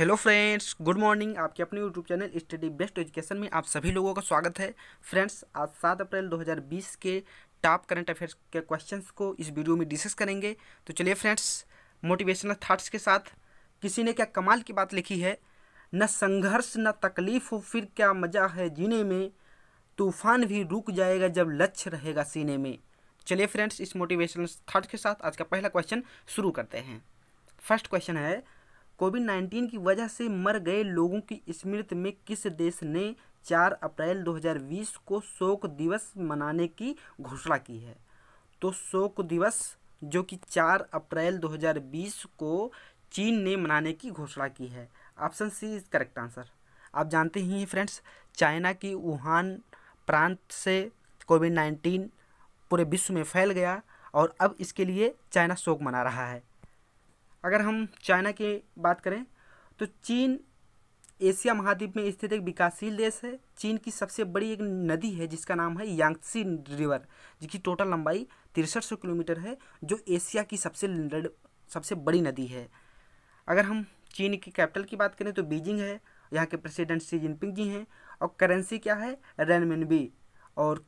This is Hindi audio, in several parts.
हेलो फ्रेंड्स गुड मॉर्निंग आपके अपने YouTube channel study best education में आप सभी लोगों का स्वागत है फ्रेंड्स आज सात अप्रैल 2020 के टॉप करंट अफेयर्स के क्वेश्चंस को इस वीडियो में डिस्कस करेंगे तो चलिए फ्रेंड्स मोटिवेशनल थाट्स के साथ किसी ने क्या कमाल की बात लिखी है न संघर्ष न तकलीफ हो फिर क्या मज़ा है जीने में तूफान भी रुक जाएगा जब लक्ष्य रहेगा सीने में चलिए फ्रेंड्स इस मोटिवेशनल थाट के साथ आज का पहला क्वेश्चन शुरू करते हैं फर्स्ट क्वेश्चन है कोविड नाइन्टीन की वजह से मर गए लोगों की स्मृति में किस देश ने 4 अप्रैल 2020 को शोक दिवस मनाने की घोषणा की है तो शोक दिवस जो कि 4 अप्रैल 2020 को चीन ने मनाने की घोषणा की है option C is correct answer आप जानते ही हैं फ्रेंड्स चाइना की वुहान प्रांत से कोविड नाइन्टीन पूरे विश्व में फैल गया और अब इसके लिए चाइना शोक मना रहा है अगर हम चाइना की बात करें तो चीन एशिया महाद्वीप में स्थित एक विकासशील देश है चीन की सबसे बड़ी एक नदी है जिसका नाम है यांगसी रिवर जिसकी टोटल लंबाई तिरसठ सौ किलोमीटर है जो एशिया की सबसे सबसे बड़ी नदी है अगर हम चीन की कैपिटल की बात करें तो बीजिंग है यहाँ के प्रेसिडेंट शी जिनपिंग जी हैं और करेंसी क्या है रेनमिनबी और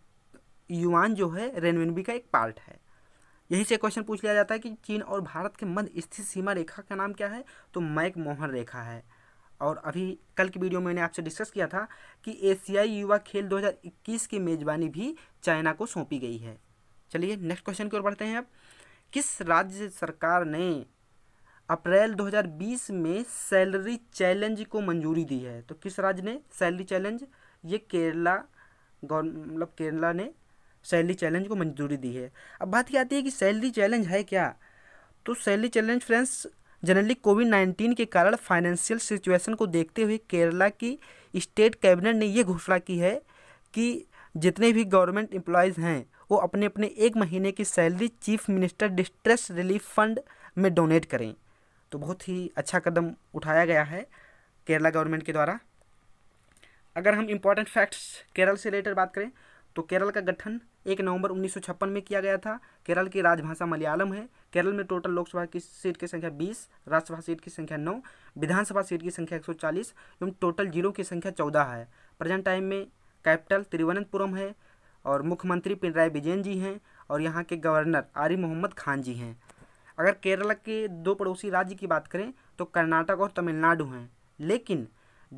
युवान जो है रेनमिनबी का एक पार्ट है यही से क्वेश्चन पूछ लिया जाता है कि चीन और भारत के मध्य स्थित सीमा रेखा का नाम क्या है तो मैक मोहन रेखा है और अभी कल की वीडियो में मैंने आपसे डिस्कस किया था कि एशियाई युवा खेल 2021 की मेज़बानी भी चाइना को सौंपी गई है चलिए नेक्स्ट क्वेश्चन की ओर बढ़ते हैं अब किस राज्य सरकार ने अप्रैल 2020 में सैलरी चैलेंज को मंजूरी दी है तो किस राज्य ने सैलरी चैलेंज ये केरला मतलब केरला ने सैलरी चैलेंज को मंजूरी दी है अब बात की आती है कि सैलरी चैलेंज है क्या तो salary challenge friends generally covid nineteen के कारण फाइनेंशियल सिचुएशन को देखते हुए केरला की स्टेट कैबिनेट ने यह घोषणा की है कि जितने भी गवर्नमेंट एम्प्लॉयज़ हैं वो अपने अपने एक महीने की salary chief minister distress relief fund में डोनेट करें तो बहुत ही अच्छा कदम उठाया गया है केरला गवर्नमेंट के द्वारा अगर हम इम्पोर्टेंट फैक्ट्स केरल से रिलेटेड बात करें तो केरल का गठन एक नवंबर 1956 में किया गया था केरल की राजभाषा मलयालम है केरल में टोटल लोकसभा की सीट की संख्या 20, राज्यसभा सीट की संख्या 9, विधानसभा सीट की संख्या 140 एवं टोटल जीरो की संख्या 14 है प्रेजेंट टाइम में कैपिटल तिरुवनंतपुरम है और मुख्यमंत्री पिनराई विजयन जी हैं और यहाँ के गवर्नर आरिफ मोहम्मद खान जी हैं अगर केरल के दो पड़ोसी राज्य की बात करें तो कर्नाटक और तमिलनाडु हैं लेकिन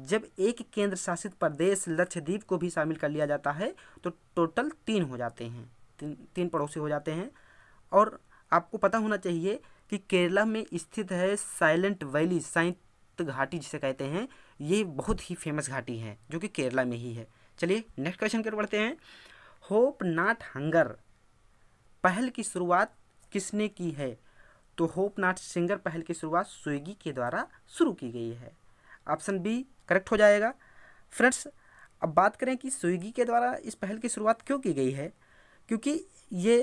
जब एक केंद्र शासित प्रदेश लक्षद्वीप को भी शामिल कर लिया जाता है तो टोटल तीन हो जाते हैं तीन तीन पड़ोसी हो जाते हैं और आपको पता होना चाहिए कि केरला में स्थित है साइलेंट वैली साइंत घाटी जिसे कहते हैं ये बहुत ही फेमस घाटी है जो कि केरला में ही है चलिए नेक्स्ट क्वेश्चन ओर बढ़ते हैं होप नाट हंगर पहल की शुरुआत किसने की है तो होप नाट सिंगर पहल की शुरुआत स्विगी के द्वारा शुरू की गई है ऑप्शन बी करेक्ट हो जाएगा फ्रेंड्स अब बात करें कि स्विगी के द्वारा इस पहल की शुरुआत क्यों की गई है क्योंकि ये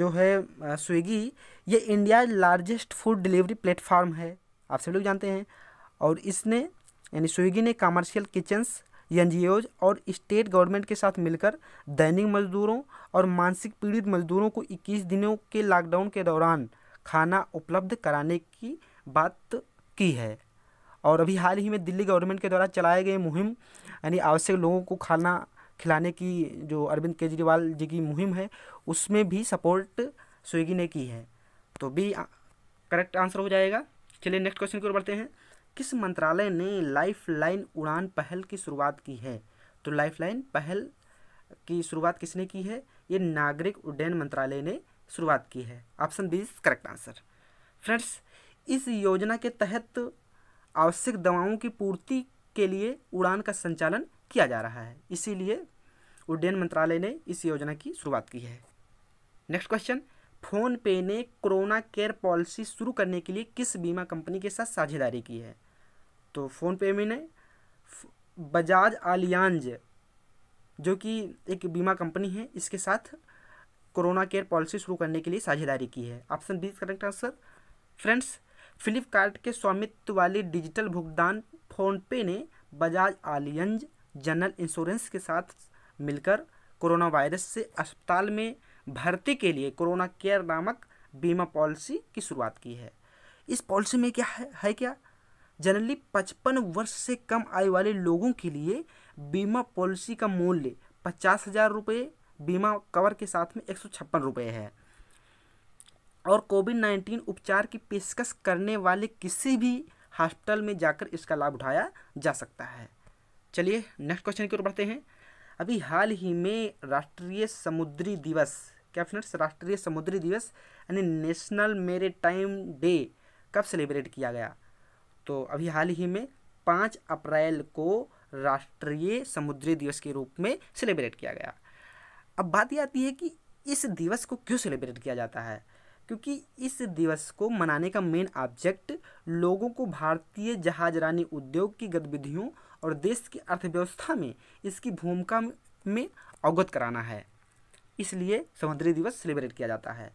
जो है स्विगी ये India largest food delivery platform है आप सभी लोग जानते हैं और इसने यानी स्विगी ने कमर्शियल किचन्स एन और स्टेट गवर्नमेंट के साथ मिलकर दैनिक मजदूरों और मानसिक पीड़ित मजदूरों को 21 दिनों के लॉकडाउन के दौरान खाना उपलब्ध कराने की बात की है और अभी हाल ही में दिल्ली गवर्नमेंट के द्वारा चलाए गए मुहिम यानी आवश्यक लोगों को खाना खिलाने की जो अरविंद केजरीवाल जी की मुहिम है उसमें भी सपोर्ट स्विगी ने की है तो भी करेक्ट आंसर हो जाएगा चलिए नेक्स्ट क्वेश्चन की ओर बढ़ते हैं किस मंत्रालय ने लाइफ लाइन उड़ान पहल की शुरुआत की है तो लाइफ लाइन पहल की शुरुआत किसने की है ये नागरिक उड्डयन मंत्रालय ने शुरुआत की है option B is correct answer friends इस योजना के तहत आवश्यक दवाओं की पूर्ति के लिए उड़ान का संचालन किया जा रहा है इसीलिए उड्डयन मंत्रालय ने इस योजना की शुरुआत की है नेक्स्ट क्वेश्चन फोन पे ने कोरोना केयर पॉलिसी शुरू करने के लिए किस बीमा कंपनी के साथ साझेदारी की है तो फोन पे में ने बजाज आलियांज जो कि एक बीमा कंपनी है इसके साथ कोरोना केयर पॉलिसी शुरू करने के लिए साझेदारी की है option B correct answer friends Flipkart के स्वामित्व वाली डिजिटल भुगतान फ़ोनपे ने बजाज आलियंज जनरल इंश्योरेंस के साथ मिलकर कोरोना वायरस से अस्पताल में भर्ती के लिए कोरोना केयर नामक बीमा पॉलिसी की शुरुआत की है इस पॉलिसी में क्या है, है क्या जनरली पचपन वर्ष से कम आयु वाले लोगों के लिए बीमा पॉलिसी का मूल्य पचास हज़ार रुपये बीमा कवर के साथ में एक सौ छप्पन रुपये है और कोविड नाइन्टीन उपचार की पेशकश करने वाले किसी भी हॉस्पिटल में जाकर इसका लाभ उठाया जा सकता है चलिए नेक्स्ट क्वेश्चन की ओर बढ़ते हैं अभी हाल ही में राष्ट्रीय समुद्री दिवस क्या फ्रेंड्स राष्ट्रीय समुद्री दिवस यानी नेशनल मेरे टाइम डे कब सेलिब्रेट किया गया तो अभी हाल ही में पाँच अप्रैल को राष्ट्रीय समुद्री दिवस के रूप में सेलिब्रेट किया गया अब बात यह आती है कि इस दिवस को क्यों सेलिब्रेट किया जाता है क्योंकि इस दिवस को मनाने का मेन ऑब्जेक्ट लोगों को भारतीय जहाजरानी उद्योग की गतिविधियों और देश की अर्थव्यवस्था में इसकी भूमिका में अवगत कराना है इसलिए समुद्री दिवस सेलिब्रेट किया जाता है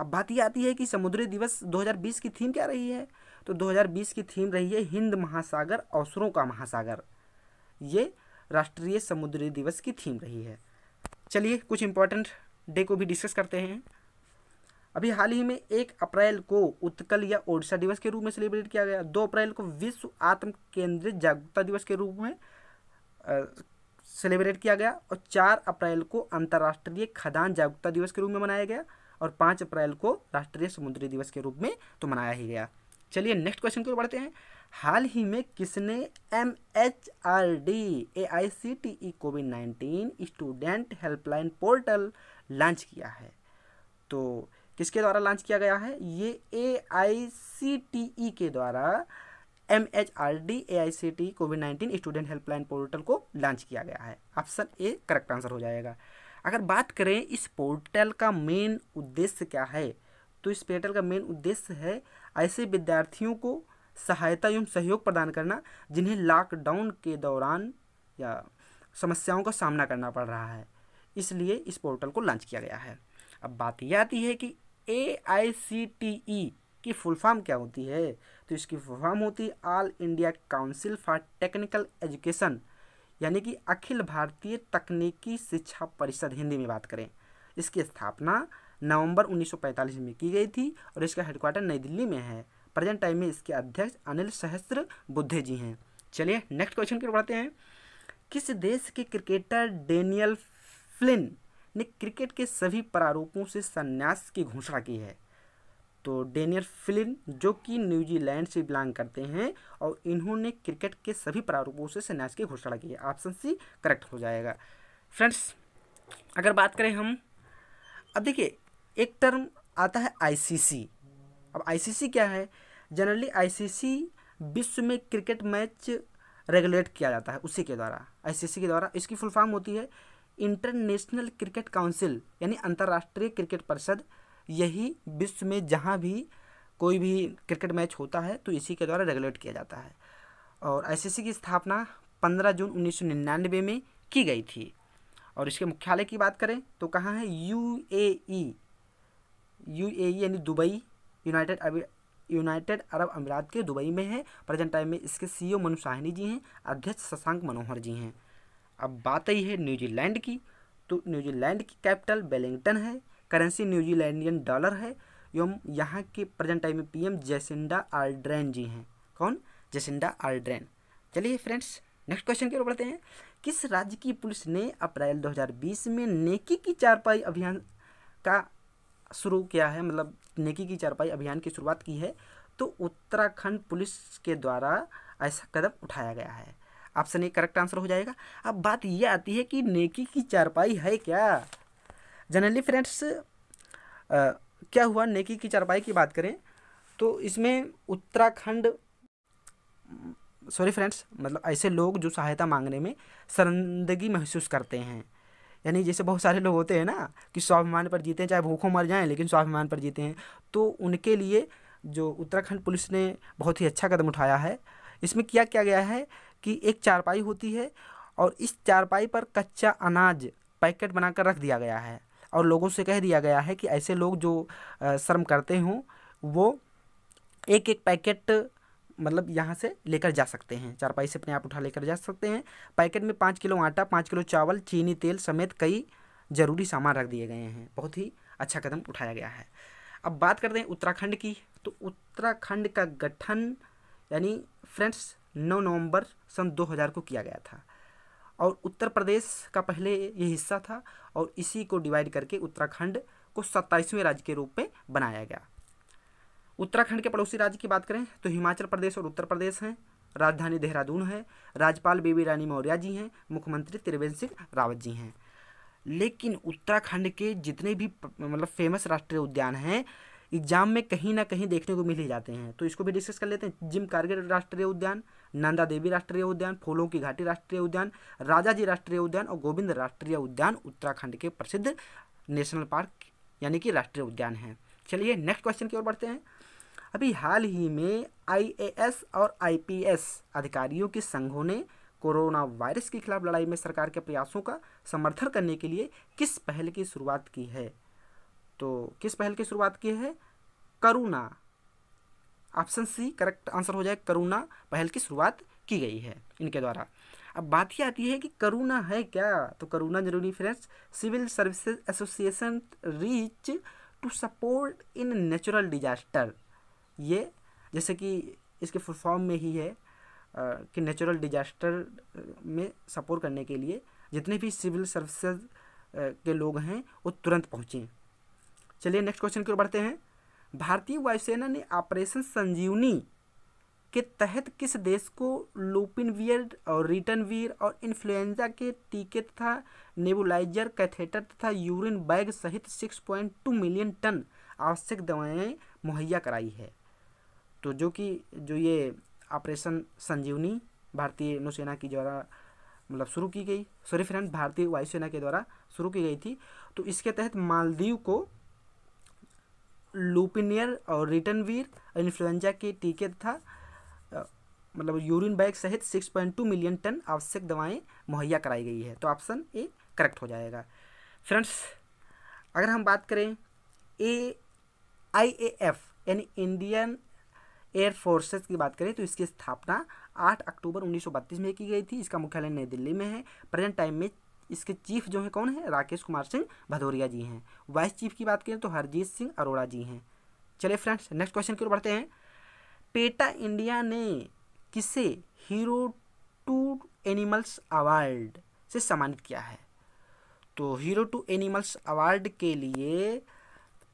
अब बात यह आती है कि समुद्री दिवस 2020 की थीम क्या रही है तो 2020 की थीम रही है हिंद महासागर अवसरों का महासागर ये राष्ट्रीय समुद्री दिवस की थीम रही है चलिए कुछ इंपॉर्टेंट डे को भी डिस्कस करते हैं अभी हाल ही में एक अप्रैल को उत्कल या ओडिशा दिवस के रूप में सेलिब्रेट किया गया दो अप्रैल को विश्व आत्म केंद्रित जागरूकता दिवस के रूप में सेलिब्रेट किया गया और चार अप्रैल को अंतर्राष्ट्रीय खदान जागरूकता दिवस के रूप में मनाया गया और पाँच अप्रैल को राष्ट्रीय समुद्री दिवस के रूप में तो मनाया ही गया चलिए नेक्स्ट क्वेश्चन की ओर बढ़ते हैं हाल ही में किसने M H R D A I C T E covid nineteen student helpline portal launch किया है तो किसके द्वारा लॉन्च किया गया है ये ए आई सी टी ई के द्वारा M H R D A I C T covid nineteen student helpline portal को लॉन्च किया गया है ऑप्शन ए करेक्ट आंसर हो जाएगा अगर बात करें इस पोर्टल का मेन उद्देश्य क्या है तो इस पोर्टल का मेन उद्देश्य है ऐसे विद्यार्थियों को सहायता एवं सहयोग प्रदान करना जिन्हें लॉकडाउन के दौरान या समस्याओं का सामना करना पड़ रहा है इसलिए इस पोर्टल को लॉन्च किया गया है अब बात यह आती है कि ए आई सी टी ई की फुल फॉर्म क्या होती है तो इसकी फुल फॉर्म होती है all India council for technical education यानी कि अखिल भारतीय तकनीकी शिक्षा परिषद हिंदी में बात करें इसकी स्थापना नवंबर 1945 में की गई थी और इसका हेडक्वार्टर नई दिल्ली में है प्रेजेंट टाइम में इसके अध्यक्ष अनिल सहस्त्र बुद्धे जी हैं चलिए नेक्स्ट क्वेश्चन की बढ़ते हैं किस देश के क्रिकेटर डेनियल फ्लिन ने क्रिकेट के सभी प्रारूपों से संन्यास की घोषणा की है तो डेनियर फिलिन जो कि न्यूजीलैंड से बिलोंग करते हैं और इन्होंने क्रिकेट के सभी प्रारूपों से संन्यास की घोषणा की है ऑप्शन सी करेक्ट हो जाएगा फ्रेंड्स अगर बात करें हम अब देखिए एक टर्म आता है आईसीसी अब आईसीसी क्या है जनरली आईसीसी विश्व में क्रिकेट मैच रेगुलेट किया जाता है उसी के द्वारा आईसीसी के द्वारा इसकी फुल फॉर्म होती है इंटरनेशनल क्रिकेट काउंसिल यानी अंतर्राष्ट्रीय क्रिकेट परिषद यही विश्व में जहाँ भी कोई भी क्रिकेट मैच होता है तो इसी के द्वारा रेगुलेट किया जाता है और आईसीसी की स्थापना 15 जून 1999 में की गई थी और इसके मुख्यालय की बात करें तो कहाँ है यूएई यूएई e, e यानी दुबई यूनाइटेड अब यूनाइटेड अरब अमीरात के दुबई में है प्रेजेंट टाइम में इसके सीईओ e मनु साहनी जी हैं अध्यक्ष शशांक मनोहर जी हैं अब बात आई है न्यूजीलैंड की तो न्यूजीलैंड की कैपिटल वेलिंगटन है करेंसी न्यूजीलैंडियन डॉलर है एवं यहाँ के प्रेजेंट टाइम में पीएम जैसिंडा आर्ड्रैन जी हैं कौन जैसिंडा आर्ड्रैन चलिए फ्रेंड्स नेक्स्ट क्वेश्चन की ओर बढ़ते हैं किस राज्य की पुलिस ने अप्रैल 2020 में नेकी की चारपाई अभियान का शुरू किया है मतलब नेकी की चारपाई अभियान की शुरुआत की है तो उत्तराखंड पुलिस के द्वारा ऐसा कदम उठाया गया है ऑप्शन ए करेक्ट आंसर हो जाएगा अब बात ये आती है कि नेकी की चारपाई है क्या जनरली फ्रेंड्स क्या हुआ नेकी की चारपाई की बात करें तो इसमें उत्तराखंड सॉरी फ्रेंड्स मतलब ऐसे लोग जो सहायता मांगने में शर्मिंदगी महसूस करते हैं यानी जैसे बहुत सारे लोग होते हैं ना कि स्वाभिमान पर जीते हैं चाहे भूखों मर जाएं लेकिन स्वाभिमान पर जीते हैं तो उनके लिए जो उत्तराखंड पुलिस ने बहुत ही अच्छा कदम उठाया है इसमें क्या क्या गया है कि एक चारपाई होती है और इस चारपाई पर कच्चा अनाज पैकेट बनाकर रख दिया गया है और लोगों से कह दिया गया है कि ऐसे लोग जो श्रम करते हों वो एक एक पैकेट मतलब यहाँ से लेकर जा सकते हैं चारपाई से अपने आप उठा लेकर जा सकते हैं पैकेट में पाँच किलो आटा पाँच किलो चावल चीनी तेल समेत कई ज़रूरी सामान रख दिए गए हैं बहुत ही अच्छा कदम उठाया गया है अब बात करते हैं उत्तराखंड की तो उत्तराखंड का गठन यानी फ्रेंड्स 9 नवंबर सन 2000 को किया गया था और उत्तर प्रदेश का पहले ये हिस्सा था और इसी को डिवाइड करके उत्तराखंड को सत्ताईसवें राज्य के रूप में बनाया गया उत्तराखंड के पड़ोसी राज्य की बात करें तो हिमाचल प्रदेश और उत्तर प्रदेश हैं राजधानी देहरादून है राज्यपाल बेबी रानी मौर्य जी हैं मुख्यमंत्री त्रिवेंद्र सिंह रावत जी हैं लेकिन उत्तराखंड के जितने भी मतलब फेमस राष्ट्रीय उद्यान हैं एग्जाम में कहीं ना कहीं देखने को मिल ही जाते हैं तो इसको भी डिस्कस कर लेते हैं जिम कारगिल राष्ट्रीय उद्यान नंदा देवी राष्ट्रीय उद्यान फूलों की घाटी राष्ट्रीय उद्यान राजा जी राष्ट्रीय उद्यान और गोविंद राष्ट्रीय उद्यान उत्तराखंड के प्रसिद्ध नेशनल पार्क यानी कि राष्ट्रीय उद्यान हैं चलिए नेक्स्ट क्वेश्चन की ओर बढ़ते हैं अभी हाल ही में आईएएस और आईपीएस अधिकारियों के संघों ने कोरोना वायरस के खिलाफ लड़ाई में सरकार के प्रयासों का समर्थन करने के लिए किस पहल की शुरुआत की है तो किस पहल की शुरुआत की है Karuna option C correct answer हो जाएगा करुणा पहल की शुरुआत की गई है इनके द्वारा अब बात ही आती है कि करुणा है क्या तो करुणा जरूरी friends civil services association reach to support in natural disaster ये जैसे कि इसके फुल फॉर्म में ही है कि नेचुरल डिजास्टर में सपोर्ट करने के लिए जितने भी सिविल सर्विसेज के लोग हैं वो तुरंत पहुँचें चलिए नेक्स्ट क्वेश्चन की ओर बढ़ते हैं भारतीय वायुसेना ने ऑपरेशन संजीवनी के तहत किस देश को वियर और रिटनवीर और इन्फ्लुएंजा के टीके तथा नेबुलाइजर कैथेटर तथा यूरिन बैग सहित 6.2 मिलियन टन आवश्यक दवाएं मुहैया कराई है तो जो कि जो ये ऑपरेशन संजीवनी भारतीय नौसेना की द्वारा मतलब शुरू की गई सॉरी फ्रेंड भारतीय वायुसेना के द्वारा शुरू की गई थी तो इसके तहत मालदीव को लूपिनियर और रिटनवीर इन्फ्लुएंजा के टीके तथा मतलब यूरिन बैग सहित 6.2 मिलियन टन आवश्यक दवाएं मुहैया कराई गई है तो ऑप्शन ए करेक्ट हो जाएगा फ्रेंड्स अगर हम बात करें ए आई ए एफ यानी इंडियन एयर फोर्सेस की बात करें तो इसकी स्थापना 8 अक्टूबर 1932 में की गई थी इसका मुख्यालय नई दिल्ली में है प्रेजेंट टाइम में इसके चीफ जो है कौन है राकेश कुमार सिंह भदौरिया जी हैं वाइस चीफ की बात करें तो हरजीत सिंह अरोड़ा जी हैं चलिए फ्रेंड्स नेक्स्ट क्वेश्चन की ओर बढ़ते हैं पेटा इंडिया ने किसे हीरो टू एनिमल्स अवार्ड से सम्मानित किया है तो हीरो टू एनिमल्स अवार्ड के लिए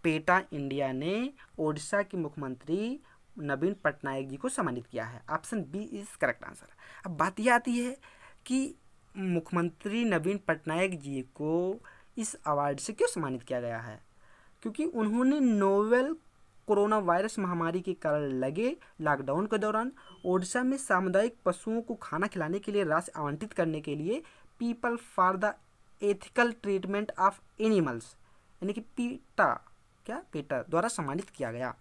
पेटा इंडिया ने ओडिशा के मुख्यमंत्री नवीन पटनायक जी को सम्मानित किया है option B is correct answer अब बात यह आती है कि मुख्यमंत्री नवीन पटनायक जी को इस अवार्ड से क्यों सम्मानित किया गया है क्योंकि उन्होंने नोवेल कोरोना वायरस महामारी के कारण लगे लॉकडाउन के दौरान ओडिशा में सामुदायिक पशुओं को खाना खिलाने के लिए राशि आवंटित करने के लिए people for the ethical treatment of animals यानी कि पीटा क्या पेटा द्वारा सम्मानित किया गया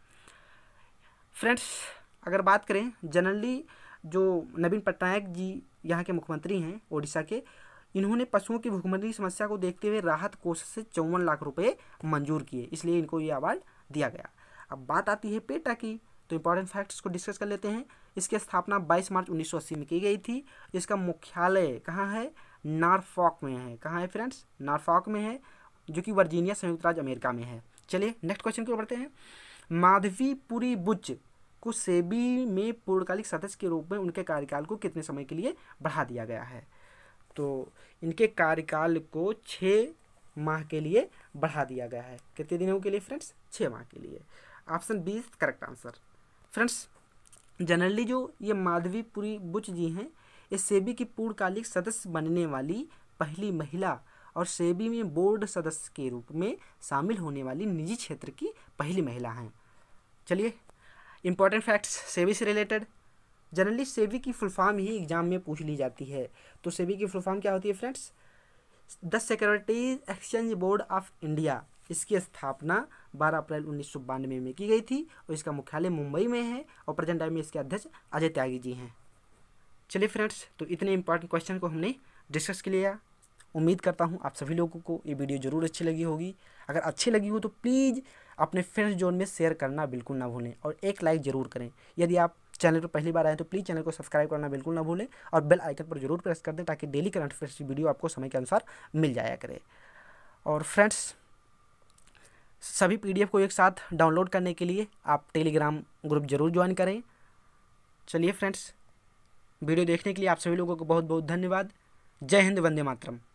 फ्रेंड्स अगर बात करें जनरली जो नवीन पटनायक जी यहाँ के मुख्यमंत्री हैं ओडिशा के इन्होंने पशुओं की भूखमरी समस्या को देखते हुए राहत कोष से चौवन लाख रुपए मंजूर किए इसलिए इनको ये अवार्ड दिया गया अब बात आती है पेटा की तो इंपॉर्टेंट फैक्ट्स को डिस्कस कर लेते हैं इसकी स्थापना 22 मार्च 1980 में की गई थी इसका मुख्यालय कहाँ है नारफॉक में है कहाँ है फ्रेंड्स नारफॉक में है जो कि वर्जीनिया संयुक्त राज्य अमेरिका में है चलिए नेक्स्ट क्वेश्चन की ओर बढ़ते हैं माधवीपुरी बुच को सेबी में पूर्णकालिक सदस्य के रूप में उनके कार्यकाल को कितने समय के लिए बढ़ा दिया गया है तो इनके कार्यकाल को छः माह के लिए बढ़ा दिया गया है कितने दिनों के लिए फ्रेंड्स छः माह के लिए option B correct answer friends generally जो ये माधवीपुरी बुच जी हैं ये सेबी की पूर्णकालिक सदस्य बनने वाली पहली महिला और सेबी में बोर्ड सदस्य के रूप में शामिल होने वाली निजी क्षेत्र की पहली महिला हैं चलिए इंपॉर्टेंट फैक्ट्स सेवी से रिलेटेड जनरली सेवी की फुल फॉर्म ही एग्जाम में पूछ ली जाती है तो सेवी की फुल फॉर्म क्या होती है friends the securities exchange board of India इसकी स्थापना 12 अप्रैल उन्नीस में की गई थी और इसका मुख्यालय मुंबई में है और प्रेजेंट टाइम में इसके अध्यक्ष अजय त्यागी जी हैं चलिए फ्रेंड्स तो इतने इंपॉर्टेंट क्वेश्चन को हमने डिस्कस किया उम्मीद करता हूँ आप सभी लोगों को ये वीडियो ज़रूर अच्छी लगी होगी अगर अच्छी लगी हो तो प्लीज़ अपने फ्रेंड्स जोन में शेयर करना बिल्कुल ना भूलें और एक लाइक ज़रूर करें यदि आप चैनल पर पहली बार आए तो प्लीज़ चैनल को सब्सक्राइब करना बिल्कुल ना भूलें और बेल आइकन पर जरूर प्रेस कर दें ताकि डेली करंट अफेयर्स की वीडियो आपको समय के अनुसार मिल जाया करे और फ्रेंड्स सभी पीडीएफ को एक साथ डाउनलोड करने के लिए आप टेलीग्राम ग्रुप जरूर ज्वाइन करें चलिए फ्रेंड्स वीडियो देखने के लिए आप सभी लोगों को बहुत बहुत धन्यवाद जय हिंद वंदे मातरम